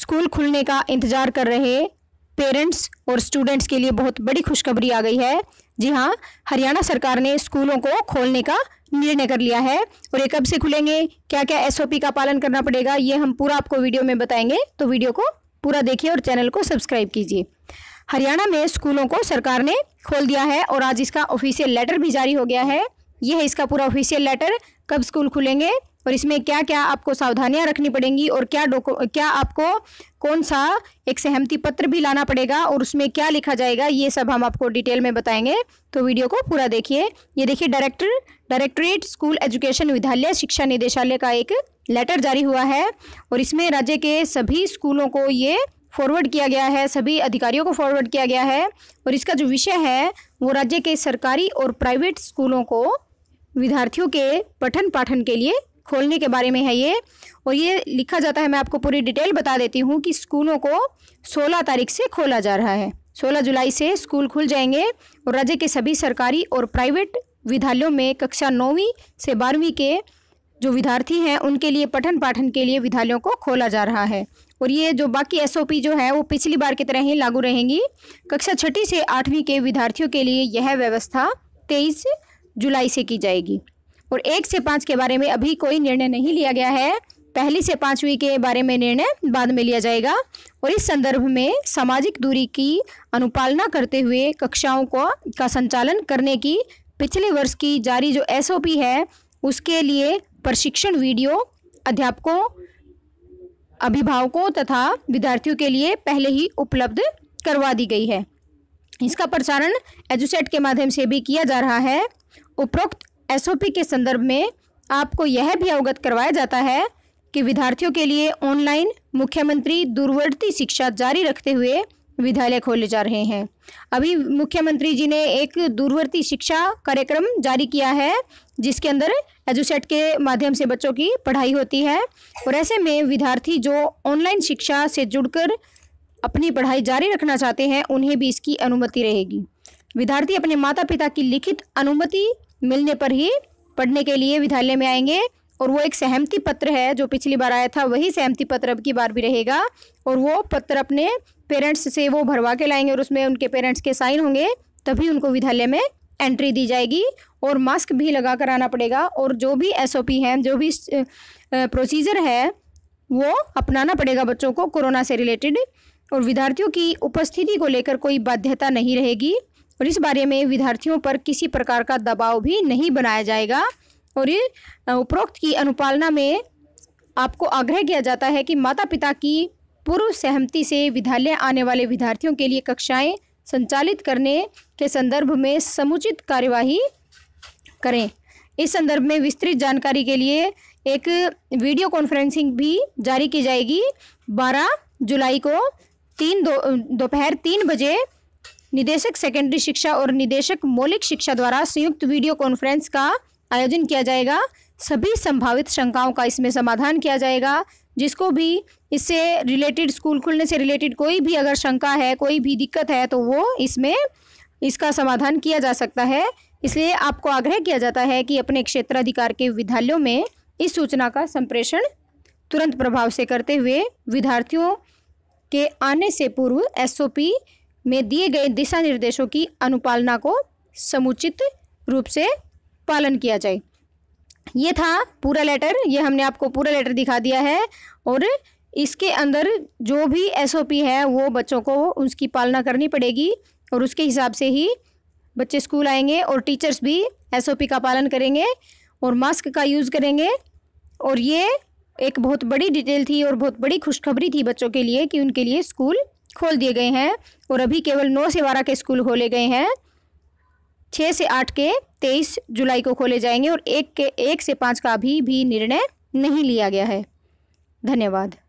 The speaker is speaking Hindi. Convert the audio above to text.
स्कूल खुलने का इंतजार कर रहे पेरेंट्स और स्टूडेंट्स के लिए बहुत बड़ी खुशखबरी आ गई है जी हाँ हरियाणा सरकार ने स्कूलों को खोलने का निर्णय कर लिया है और ये कब से खुलेंगे क्या क्या एसओपी का पालन करना पड़ेगा ये हम पूरा आपको वीडियो में बताएंगे तो वीडियो को पूरा देखिए और चैनल को सब्सक्राइब कीजिए हरियाणा में स्कूलों को सरकार ने खोल दिया है और आज इसका ऑफिशियल लेटर भी जारी हो गया है यह है इसका पूरा ऑफिशियल लेटर कब स्कूल खुलेंगे और इसमें क्या क्या आपको सावधानियां रखनी पड़ेंगी और क्या डोको क्या आपको कौन सा एक सहमति पत्र भी लाना पड़ेगा और उसमें क्या लिखा जाएगा ये सब हम आपको डिटेल में बताएंगे तो वीडियो को पूरा देखिए ये देखिए डायरेक्टर डायरेक्टरेट स्कूल एजुकेशन विद्यालय शिक्षा निदेशालय का एक लेटर जारी हुआ है और इसमें राज्य के सभी स्कूलों को ये फॉरवर्ड किया गया है सभी अधिकारियों को फॉरवर्ड किया गया है और इसका जो विषय है वो राज्य के सरकारी और प्राइवेट स्कूलों को विद्यार्थियों के पठन पाठन के लिए खोलने के बारे में है ये और ये लिखा जाता है मैं आपको पूरी डिटेल बता देती हूँ कि स्कूलों को सोलह तारीख से खोला जा रहा है सोलह जुलाई से स्कूल खुल जाएंगे और राज्य के सभी सरकारी और प्राइवेट विद्यालयों में कक्षा नौवीं से बारहवीं के जो विद्यार्थी हैं उनके लिए पठन पाठन के लिए विद्यालयों को खोला जा रहा है और ये जो बाकी एसओपी जो है वो पिछली बार की तरह ही लागू रहेंगी कक्षा छठी से आठवीं के विद्यार्थियों के लिए यह व्यवस्था तेईस जुलाई से की जाएगी और एक से पाँच के बारे में अभी कोई निर्णय नहीं लिया गया है पहली से पाँचवीं के बारे में निर्णय बाद में लिया जाएगा और इस संदर्भ में सामाजिक दूरी की अनुपालना करते हुए कक्षाओं को का संचालन करने की पिछले वर्ष की जारी जो एसओपी है उसके लिए प्रशिक्षण वीडियो अध्यापकों अभिभावकों तथा विद्यार्थियों के लिए पहले ही उपलब्ध करवा दी गई है इसका प्रसारण एजुसेट के माध्यम से भी किया जा रहा है उपरोक्त एसओपी के संदर्भ में आपको यह भी अवगत करवाया जाता है कि विद्यार्थियों के लिए ऑनलाइन मुख्यमंत्री दूरवर्ती शिक्षा जारी रखते हुए विद्यालय खोले जा रहे हैं अभी मुख्यमंत्री जी ने एक दूरवर्ती शिक्षा कार्यक्रम जारी किया है जिसके अंदर एजुसेट के माध्यम से बच्चों की पढ़ाई होती है और ऐसे में विद्यार्थी जो ऑनलाइन शिक्षा से जुड़कर अपनी पढ़ाई जारी रखना चाहते हैं उन्हें भी इसकी अनुमति रहेगी विद्यार्थी अपने माता पिता की लिखित अनुमति मिलने पर ही पढ़ने के लिए विद्यालय में आएंगे और वो एक सहमति पत्र है जो पिछली बार आया था वही सहमति पत्र अब की बार भी रहेगा और वो पत्र अपने पेरेंट्स से वो भरवा के लाएंगे और उसमें उनके पेरेंट्स के साइन होंगे तभी उनको विद्यालय में एंट्री दी जाएगी और मास्क भी लगा कर आना पड़ेगा और जो भी एस ओ पी हैं जो भी प्रोसीजर है वो अपनाना पड़ेगा बच्चों को कोरोना से रिलेटेड और विद्यार्थियों की उपस्थिति को लेकर कोई बाध्यता नहीं रहेगी और इस बारे में विद्यार्थियों पर किसी प्रकार का दबाव भी नहीं बनाया जाएगा और ये उपरोक्त की अनुपालना में आपको आग्रह किया जाता है कि माता पिता की पूर्व सहमति से विद्यालय आने वाले विद्यार्थियों के लिए कक्षाएं संचालित करने के संदर्भ में समुचित कार्यवाही करें इस संदर्भ में विस्तृत जानकारी के लिए एक वीडियो कॉन्फ्रेंसिंग भी जारी की जाएगी 12 जुलाई को तीन दो दोपहर तीन बजे निदेशक सेकेंडरी शिक्षा और निदेशक मौलिक शिक्षा द्वारा संयुक्त वीडियो कॉन्फ्रेंस का आयोजन किया जाएगा सभी संभावित शंकाओं का इसमें समाधान किया जाएगा जिसको भी इससे रिलेटेड स्कूल खुलने से रिलेटेड कोई भी अगर शंका है कोई भी दिक्कत है तो वो इसमें इसका समाधान किया जा सकता है इसलिए आपको आग्रह किया जाता है कि अपने क्षेत्राधिकार के विद्यालयों में इस सूचना का संप्रेषण तुरंत प्रभाव से करते हुए विद्यार्थियों के आने से पूर्व एसओपी में दिए गए दिशा निर्देशों की अनुपालना को समुचित रूप से पालन किया जाए ये था पूरा लेटर ये हमने आपको पूरा लेटर दिखा दिया है और इसके अंदर जो भी एसओपी है वो बच्चों को उसकी पालना करनी पड़ेगी और उसके हिसाब से ही बच्चे स्कूल आएंगे और टीचर्स भी एसओपी का पालन करेंगे और मास्क का यूज़ करेंगे और ये एक बहुत बड़ी डिटेल थी और बहुत बड़ी खुशखबरी थी बच्चों के लिए कि उनके लिए स्कूल खोल दिए गए हैं और अभी केवल नौ से बारह के स्कूल खोले गए हैं छः से आठ के तेईस जुलाई को खोले जाएंगे और एक के एक से पाँच का अभी भी निर्णय नहीं लिया गया है धन्यवाद